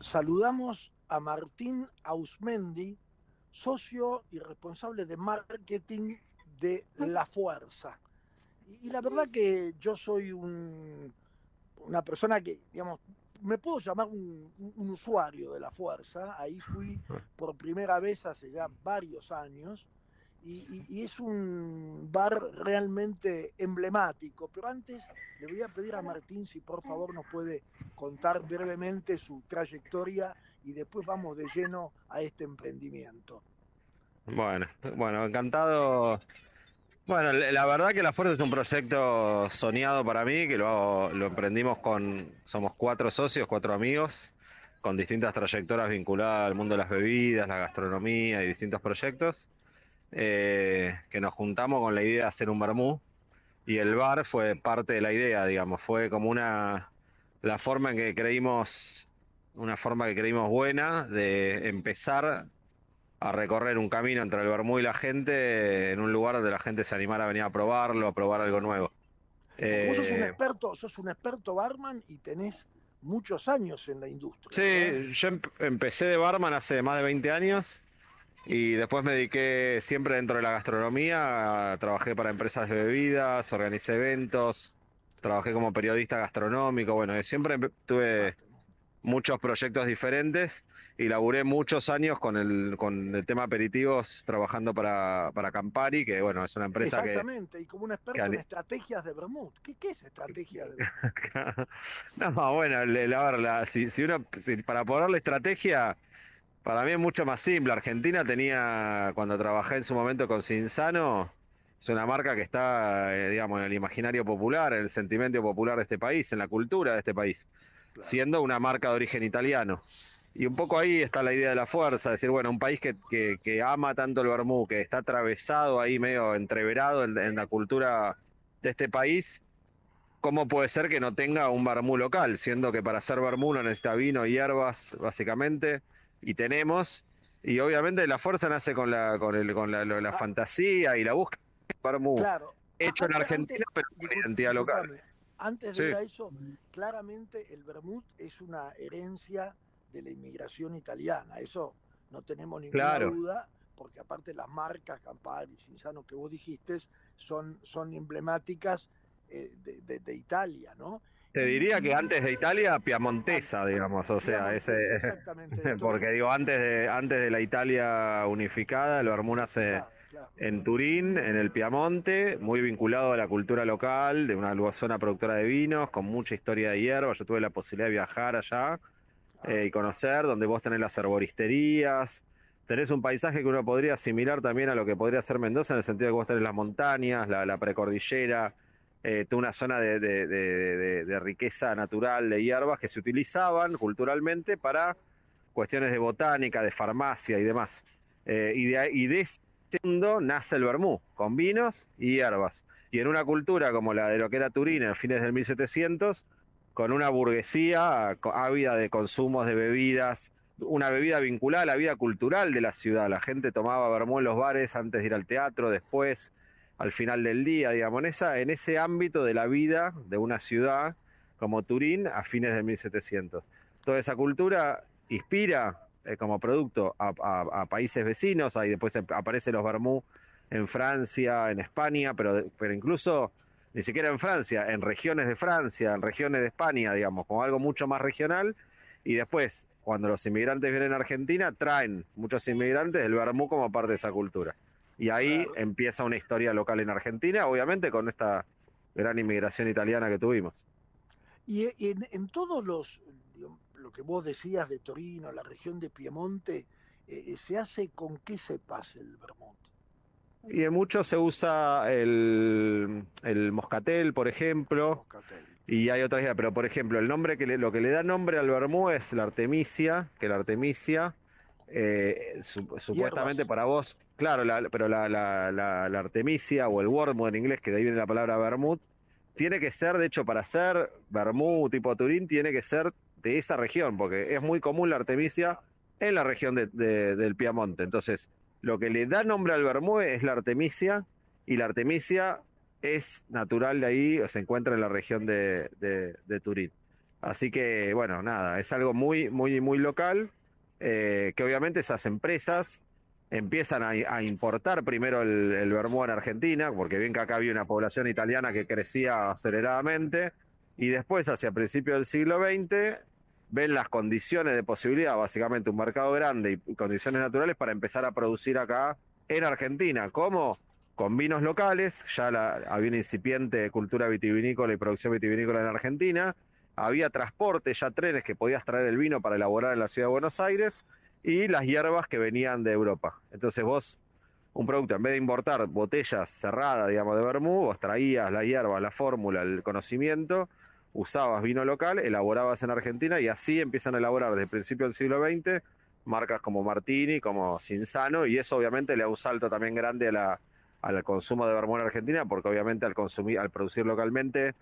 Saludamos a Martín Ausmendi, socio y responsable de marketing de La Fuerza. Y, la verdad que yo soy una persona que, digamos, me puedo llamar un, usuario de La Fuerza. Ahí fui ah. por primera vez hace ya varios años y, es un bar realmente emblemático. Pero antes le voy a pedir a Martín si por favor nos puede contar brevemente su trayectoria y después vamos de lleno a este emprendimiento. Bueno, bueno, encantado. Bueno, la verdad que La Fuerza es un proyecto soñado para mí, que lo, lo emprendimos con, somos cuatro socios, cuatro amigos, con distintas trayectorias vinculadas al mundo de las bebidas, la gastronomía y distintos proyectos. Eh, que nos juntamos con la idea de hacer un vermú y el bar fue parte de la idea, digamos, fue como una la forma en que creímos una forma que creímos buena de empezar a recorrer un camino entre el vermú y la gente en un lugar donde la gente se animara a venir a probarlo, a probar algo nuevo. vos sos un eh, experto, sos un experto barman y tenés muchos años en la industria. Sí, yo em-, empecé de barman hace más de 20 años y después me dediqué siempre dentro de la gastronomía, trabajé para empresas de bebidas, organicé eventos, trabajé como periodista gastronómico, bueno, siempre tuve muchos proyectos diferentes y laburé muchos años con el, con el tema aperitivos trabajando para, para Campari, que bueno, es una empresa Exactamente, y como un experto en estrategias de Bermud. ¿Qué, es estrategia de Bermud? no, bueno, la la, si, si uno, para la estrategia para mí es mucho más simple. Argentina tenía, cuando trabajé en su momento con Cinzano, es una marca que está, eh, digamos, en el imaginario popular, en el sentimiento popular de este país, en la cultura de este país, siendo una marca de origen italiano. Y un poco ahí está la idea de la fuerza, decir, bueno, un país que, ama tanto el vermú, que está atravesado ahí medio entreverado en, la cultura de este país, ¿cómo puede ser que no tenga un vermú local? Siendo que para ser vermú no necesita vino, y hierbas, básicamente, y tenemos, y obviamente la fuerza nace con la, con el, con la, la, ah. fantasía y la búsqueda de Claro. Hecho en Argentina, pero con identidad local. Antes de ir a eso, claramente el vermut es una herencia de la inmigración italiana, eso no tenemos ninguna duda, porque aparte las marcas Campari, Cinzano que vos dijiste son, son emblemáticas eh, de, de Italia, ¿no? Te diría que antes de Italia, piamontesa, digamos, o sea, ese, exactamente, porque digo, antes de, antes de la Italia unificada, lo armó en Turín, en el Piamonte, muy vinculado a la cultura local, de una zona productora de vinos, con mucha historia de hierba, yo tuve la posibilidad de viajar allá ah. eh, y conocer, donde vos tenés las arboristerías, tenés un paisaje que uno podría asimilar también a lo que podría ser Mendoza, en el sentido de que vos tenés las montañas, la, la precordillera, eh, una zona de, riqueza natural de hierbas que se utilizaban culturalmente para cuestiones de botánica, de farmacia y demás. Eh, y, de, nace el vermú, con vinos y hierbas. Y en una cultura como la de lo que era Turín en fines del 1700, con una burguesía ávida de consumos de bebidas, una bebida vinculada a la vida cultural de la ciudad. La gente tomaba vermú en los bares antes de ir al teatro, después, al final del día, digamos, en, ese ámbito de la vida de una ciudad como Turín a fines del 1700. Toda esa cultura inspira eh, como producto a, países vecinos, ahí después aparecen los Bermú en Francia, en España, pero, pero incluso ni siquiera en Francia, en regiones de Francia, en regiones de España, digamos, como algo mucho más regional. Y después, cuando los inmigrantes vienen a Argentina, traen muchos inmigrantes del barmú como parte de esa cultura. Y ahí empieza una historia local en Argentina, obviamente con esta gran inmigración italiana que tuvimos. Y en, todos los, lo que vos decías de Torino, la región de Piemonte, eh, ¿se hace con qué se pasa el vermouth? Y en muchos se usa el, moscatel, por ejemplo. Y hay otras ideas, pero por ejemplo, el nombre que lo que le da nombre al vermú es la artemisia, que la artemisia eh, supuestamente para vos, claro, pero la, artemisia o el wormwood en inglés, que de ahí viene la palabra Bermud, tiene que ser, de hecho, para ser Bermud tipo Turín, tiene que ser de esa región, porque es muy común la artemisia en la región del Piamonte. Entonces, lo que le da nombre al Vermouth es la artemisia, y la artemisia es natural de ahí, o se encuentra en la región de, de Turín. Así que, bueno, nada, es algo muy, muy, muy local eh, que obviamente esas empresas empiezan a, importar primero el, el vermú en Argentina, porque bien que acá había una población italiana que crecía aceleradamente, y después, hacia principios del siglo XX, ven las condiciones de posibilidad, básicamente un mercado grande y condiciones naturales para empezar a producir acá en Argentina. ¿Cómo? Con vinos locales, ya había una incipiente cultura vitivinícola y producción vitivinícola en Argentina, había transporte, ya trenes que podías traer el vino para elaborar en la ciudad de Buenos Aires y las hierbas que venían de Europa. Entonces vos, un producto, en vez de importar botellas cerradas, digamos, de vermú, vos traías la hierba, la fórmula, el conocimiento, usabas vino local, elaborabas en Argentina y así empiezan a elaborar desde el principio del siglo XX marcas como Martini, como Cinsano y eso obviamente le da un salto también grande a la, al consumo de vermú en Argentina porque obviamente al, consumir, al producir localmente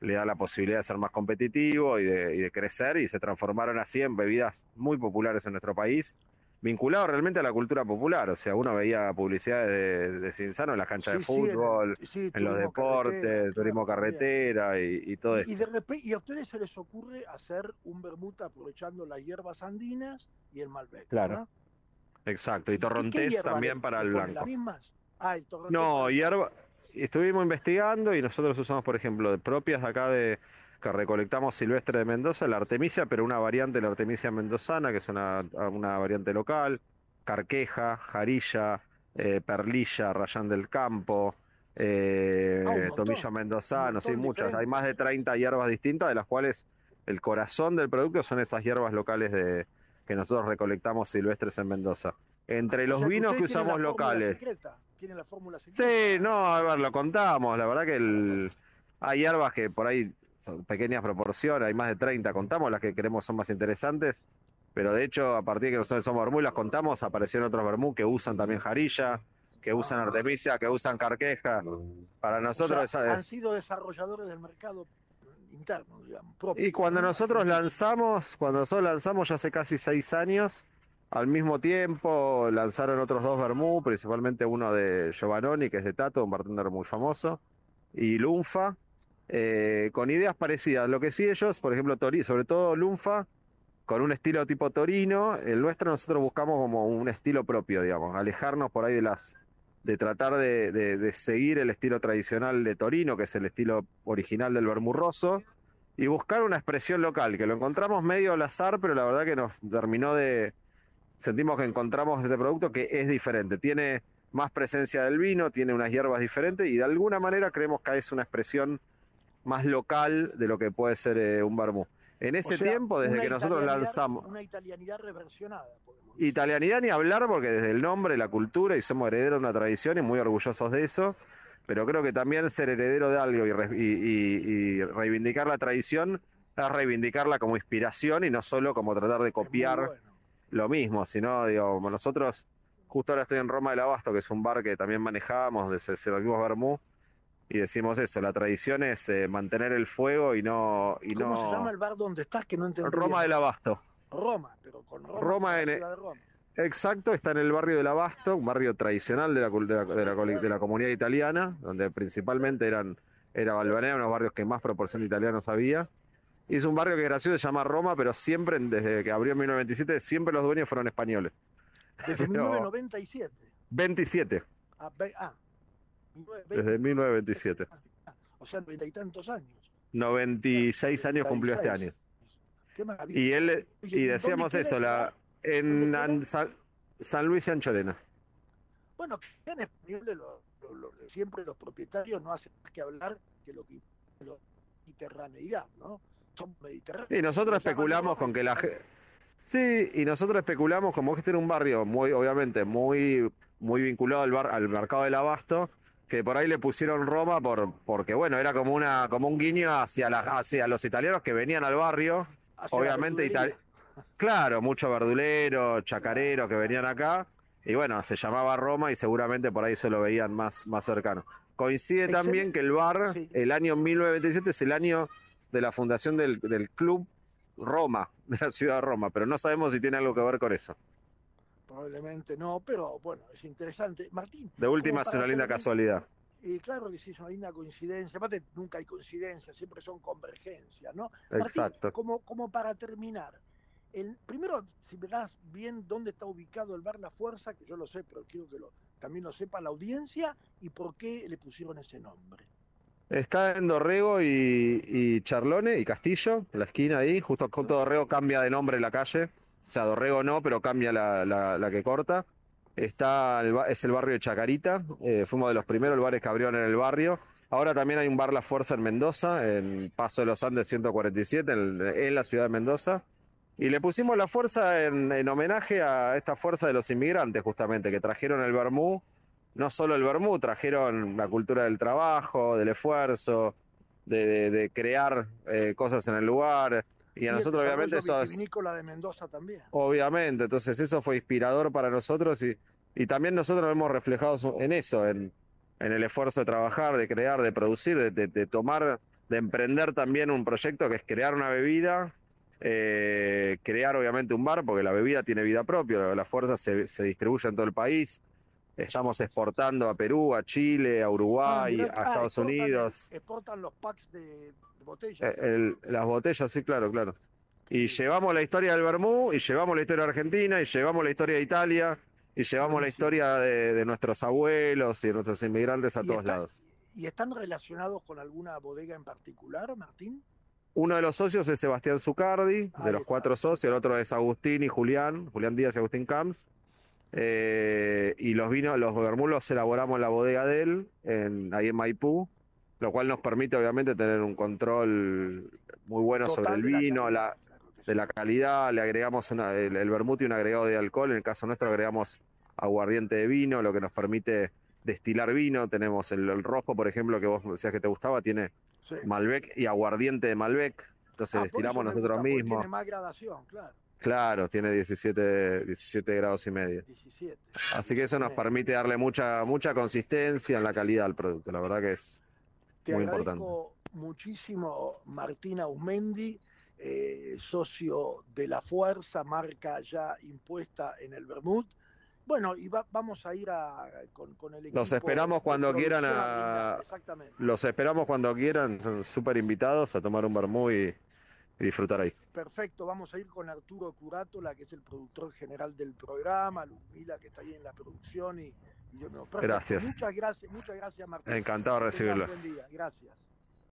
le da la posibilidad de ser más competitivo y de, crecer y se transformaron así en bebidas muy populares en nuestro país vinculado realmente a la cultura popular. O sea, uno veía publicidades de, de en las canchas de fútbol, en, los deportes, el turismo carretera y, todo eso. Y, de repente, y a ustedes se les ocurre hacer un Bermuda aprovechando las hierbas andinas y el Malbec. Claro. Exacto, y torrontés también para el blanco. Las mismas? Ah, el torrontés. No, hierba, estuvimos investigando y nosotros usamos, por ejemplo, de propias de acá de que recolectamos silvestre de Mendoza, la artemisia, pero una variante de la artemisia mendozana, que es una, variante local, carqueja, jarilla, eh, perlilla, rayán del campo, eh, ah, tomillo mendozano, muchas. Hay más de 30 hierbas distintas, de las cuales el corazón del producto son esas hierbas locales de, que nosotros recolectamos silvestres en Mendoza. Entre los vinos que, usamos locales tiene la fórmula Sí, no, a ver, lo contamos. La verdad que hay hierbas que por ahí son pequeñas proporciones, hay más de 30. Contamos las que queremos son más interesantes. Pero de hecho, a partir de que nosotros somos vermú y las contamos, aparecieron otros vermú que usan también jarilla, que usan artemisia, que usan carqueja. Para nosotros Han sido desarrolladores del mercado interno, digamos. Propio. Y cuando nosotros lanzamos, cuando nosotros lanzamos ya hace casi seis años, al mismo tiempo lanzaron otros dos vermú, principalmente uno de Giovanoni, que es de Tato, un bartender muy famoso, y Lunfa, eh, con ideas parecidas. Lo que sí ellos, por ejemplo, Tori, sobre todo Lunfa, con un estilo tipo torino, el nuestro nosotros buscamos como un estilo propio, digamos, alejarnos por ahí de las de tratar de, de seguir el estilo tradicional de Torino, que es el estilo original del vermurroso, y buscar una expresión local, que lo encontramos medio al azar, pero la verdad que nos terminó de, sentimos que encontramos este producto que es diferente, tiene más presencia del vino, tiene unas hierbas diferentes y de alguna manera creemos que es una expresión más local de lo que puede ser eh, un barmú. En ese tiempo, desde que nosotros lanzamos... Una italianidad reversionada. Italianidad ni hablar porque desde el nombre, la cultura y somos herederos de una tradición y muy orgullosos de eso, pero creo que también ser heredero de algo y, y reivindicar la tradición es reivindicarla como inspiración y no solo como tratar de copiar lo mismo, sino, digo, nosotros, justo ahora estoy en Roma del Abasto, que es un bar que también manejábamos desde a Bermú, y decimos eso, la tradición es eh, mantener el fuego y no... ¿Cómo se llama el bar donde estás que no entendí? Roma del Abasto. Roma, pero con Roma, Exacto, está en el barrio del Abasto, un barrio tradicional de la, de de la, comunidad italiana, donde principalmente eran era de los barrios que más proporción de italianos había es un barrio que es gracioso, se llama Roma, pero siempre, desde que abrió en 1997, siempre los dueños fueron españoles. Desde 1997. 27. Ah, ah. desde 1927. Ah, ah, o sea, noventa y tantos años. 96 años cumplió este año. Y él y decíamos eso, la en, San, Luis y Ancholena. Bueno, en español lo, siempre los propietarios no hacen más que hablar que lo que lo mediterraneidad, ¿no? Y nosotros especulamos con que la gente... Sí, y nosotros especulamos, como que este era un barrio muy, obviamente, muy, muy vinculado al, bar, al mercado del abasto, que por ahí le pusieron Roma por, porque bueno, era como una, como un guiño hacia hacia los italianos que venían al barrio, obviamente claro, muchos verduleros, chacareros que venían acá, y bueno, se llamaba Roma y seguramente por ahí se lo veían más, más cercano. Coincide también que el bar, el año 1927 es el año de la fundación del, club Roma, de la ciudad de Roma, pero no sabemos si tiene algo que ver con eso. Probablemente no, pero bueno, es interesante. Martín. De última es una linda casualidad. Y claro que sí, es una linda coincidencia. Aparte, nunca hay coincidencias, siempre son convergencias, ¿no? Exacto. como, como para terminar, el, primero, si me das bien dónde está ubicado el bar La Fuerza, que yo lo sé, pero quiero que lo, también lo sepa la audiencia, y por qué le pusieron ese nombre. Está en Dorrego y, Charlone y Castillo, en la esquina ahí, justo junto a Dorrego cambia de nombre la calle, o sea, Dorrego no, pero cambia la, que corta. Está, es el barrio de Chacarita, Fuimos eh, fue de los primeros bares que abrieron en el barrio. Ahora también hay un bar La Fuerza en Mendoza, en Paso de los Andes 147, en, la ciudad de Mendoza. Y le pusimos La Fuerza en, en, homenaje a esta fuerza de los inmigrantes, justamente, que trajeron el Bermú no solo el Bermú, trajeron la cultura del trabajo, del esfuerzo, de, crear eh, cosas en el lugar. Y, a nosotros, obviamente, eso de Mendoza también. Obviamente, entonces eso fue inspirador para nosotros y, también nosotros hemos reflejado en eso, en, el esfuerzo de trabajar, de crear, de producir, de, tomar, de emprender también un proyecto que es crear una bebida, eh, crear obviamente un bar, porque la bebida tiene vida propia, la, fuerza se, se distribuye en todo el país. Estamos exportando a Perú, a Chile, a Uruguay, ah, a Estados ah, Unidos. exportan los packs de, botellas. Eh, las botellas, sí, claro, claro. Y llevamos la historia del Bermú, y llevamos la historia de Argentina, y llevamos la historia de Italia, y llevamos la historia de, nuestros abuelos y de nuestros inmigrantes a todos lados. ¿Y están relacionados con alguna bodega en particular, Martín? Uno de los socios es Sebastián Zucardi, de los cuatro socios, el otro es Agustín y Julián, Julián Díaz y Agustín Camps. Eh, y los vinos, los elaboramos en la bodega de él, en, ahí en Maipú, lo cual nos permite obviamente tener un control muy bueno sobre el vino, de la calidad, le agregamos el, el y un agregado de alcohol, en el caso nuestro agregamos aguardiente de vino, lo que nos permite destilar vino, tenemos el, rojo, por ejemplo, que vos decías que te gustaba, tiene Malbec y aguardiente de Malbec, entonces ah, destilamos nosotros mismos. Tiene más claro. Claro, tiene 17, 17 grados y medio. Así que eso nos permite darle mucha, mucha consistencia en la calidad del producto. La verdad que es muy importante. Muchísimo, Martín Aumendi, eh, socio de La Fuerza, marca ya impuesta en el Bermud. Bueno, y vamos a ir con, el equipo. Los esperamos cuando quieran. Exactamente. Los esperamos cuando quieran, súper invitados a tomar un Bermud y y disfrutar ahí. Perfecto, vamos a ir con Arturo Curato, la que es el productor general del programa, Mila que está ahí en la producción y, yo me Gracias. Muchas gracias, muchas gracias Martín. Encantado de recibirlo. Buen día, gracias.